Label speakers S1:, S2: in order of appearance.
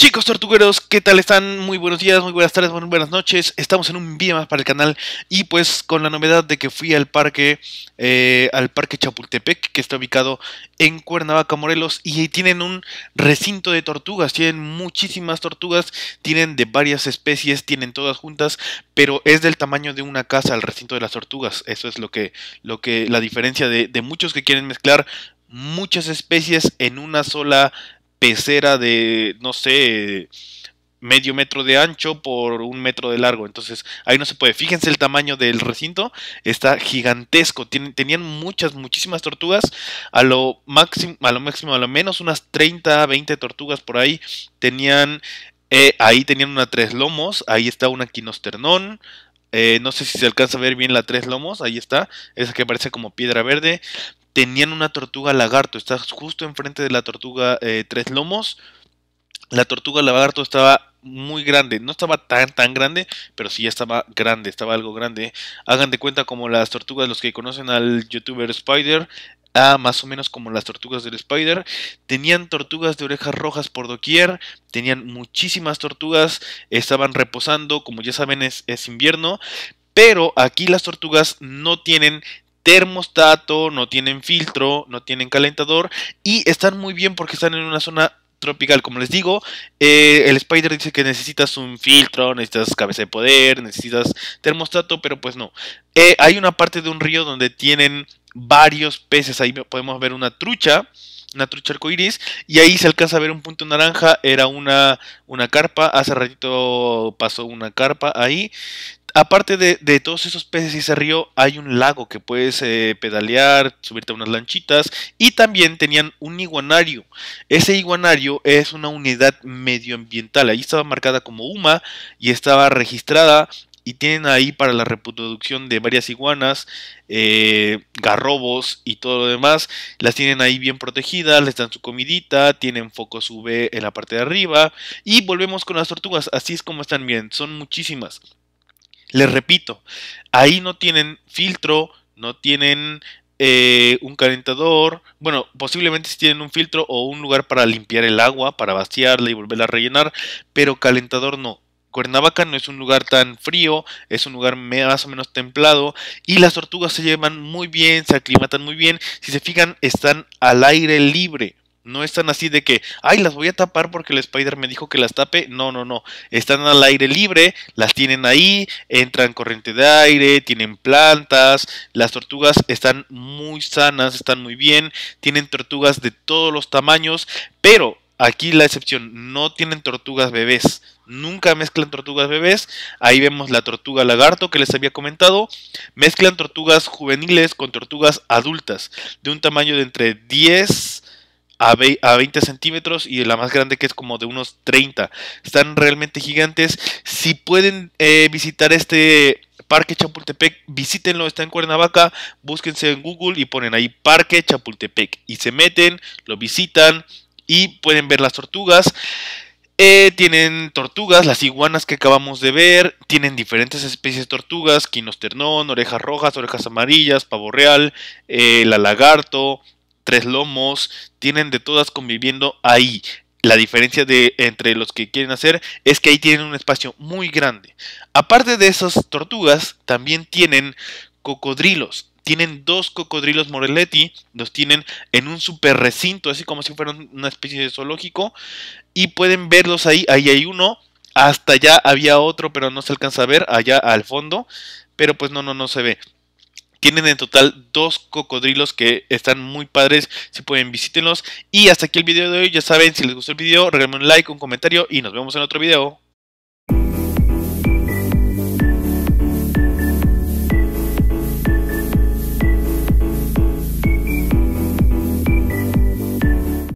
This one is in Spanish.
S1: Chicos tortugueros, ¿qué tal están? Muy buenos días, muy buenas tardes, muy buenas noches. Estamos en un día más para el canal y pues con la novedad de que fui al parque, eh, al parque Chapultepec, que está ubicado en Cuernavaca, Morelos, y tienen un recinto de tortugas, tienen muchísimas tortugas, tienen de varias especies, tienen todas juntas, pero es del tamaño de una casa el recinto de las tortugas. Eso es lo que, lo que, la diferencia de, de muchos que quieren mezclar muchas especies en una sola pecera de, no sé, medio metro de ancho por un metro de largo. Entonces ahí no se puede. Fíjense el tamaño del recinto. Está gigantesco. tenían muchas, muchísimas tortugas. A lo máximo, a lo máximo, a lo menos unas 30, 20 tortugas por ahí. Tenían, eh, ahí tenían una tres lomos. Ahí está una quinosternón. Eh, no sé si se alcanza a ver bien la tres lomos. Ahí está. Esa que parece como piedra verde tenían una tortuga lagarto. Estás justo enfrente de la tortuga eh, tres lomos. La tortuga lagarto estaba muy grande. No estaba tan tan grande, pero sí estaba grande, estaba algo grande. Hagan de cuenta como las tortugas, los que conocen al youtuber Spider, Ah, más o menos como las tortugas del Spider. Tenían tortugas de orejas rojas por doquier, tenían muchísimas tortugas, estaban reposando, como ya saben es, es invierno, pero aquí las tortugas no tienen termostato, no tienen filtro, no tienen calentador y están muy bien porque están en una zona tropical, como les digo, eh, el Spider dice que necesitas un filtro, necesitas cabeza de poder, necesitas termostato, pero pues no. Eh, hay una parte de un río donde tienen varios peces, ahí podemos ver una trucha, una trucha arcoiris, y ahí se alcanza a ver un punto naranja, era una, una carpa, hace ratito pasó una carpa ahí, aparte de, todos esos peces y ese río, hay un lago que puedes eh, pedalear, subirte a unas lanchitas. Y también tenían un iguanario. Ese iguanario es una unidad medioambiental. Ahí estaba marcada como UMA y estaba registrada. Y tienen ahí para la reproducción de varias iguanas, eh, garrobos y todo lo demás. Las tienen ahí bien protegidas, les dan su comidita, tienen focos UV en la parte de arriba. Y volvemos con las tortugas, así es como están bien, son muchísimas. Les repito, ahí no tienen filtro, no tienen eh, un calentador, bueno, posiblemente si tienen un filtro o un lugar para limpiar el agua, para vaciarla y volverla a rellenar, pero calentador no. Cuernavaca no es un lugar tan frío, es un lugar más o menos templado y las tortugas se llevan muy bien, se aclimatan muy bien. Si se fijan, están al aire libre. No están así de que, ay, las voy a tapar porque el Spider me dijo que las tape. No, no, no. Están al aire libre, las tienen ahí, entran corriente de aire, tienen plantas. Las tortugas están muy sanas, están muy bien. Tienen tortugas de todos los tamaños, pero aquí la excepción, no tienen tortugas bebés. Nunca mezclan tortugas bebés. Ahí vemos la tortuga lagarto que les había comentado. Mezclan tortugas juveniles con tortugas adultas de un tamaño de entre 10 a, 20 centímetros y la más grande que es como de unos 30. Están realmente gigantes. Si pueden eh, visitar este Parque Chapultepec, visítenlo, está en Cuernavaca, búsquense en Google y ponen ahí Parque Chapultepec y se meten, lo visitan y pueden ver las tortugas. Eh, tienen tortugas, las iguanas que acabamos de ver, tienen diferentes especies de tortugas, quinosternón, orejas rojas, orejas amarillas, pavo real, el eh, la lagarto, tres lomos, tienen de todas conviviendo ahí. La diferencia de, entre los que quieren hacer es que ahí tienen un espacio muy grande. Aparte de esas tortugas, también tienen cocodrilos. Tienen dos cocodrilos Moreletti, los tienen en un super recinto, así como si fuera una especie de zoológico. Y pueden verlos ahí, ahí hay uno. Hasta allá había otro, pero no se alcanza a ver, allá al fondo. Pero pues no, no, no se ve. Tienen en total dos cocodrilos que están muy padres. Si pueden, visítenlos. Y hasta aquí el video de hoy. Ya saben, si les gustó el video, regálenme un like, un comentario y nos vemos en otro video.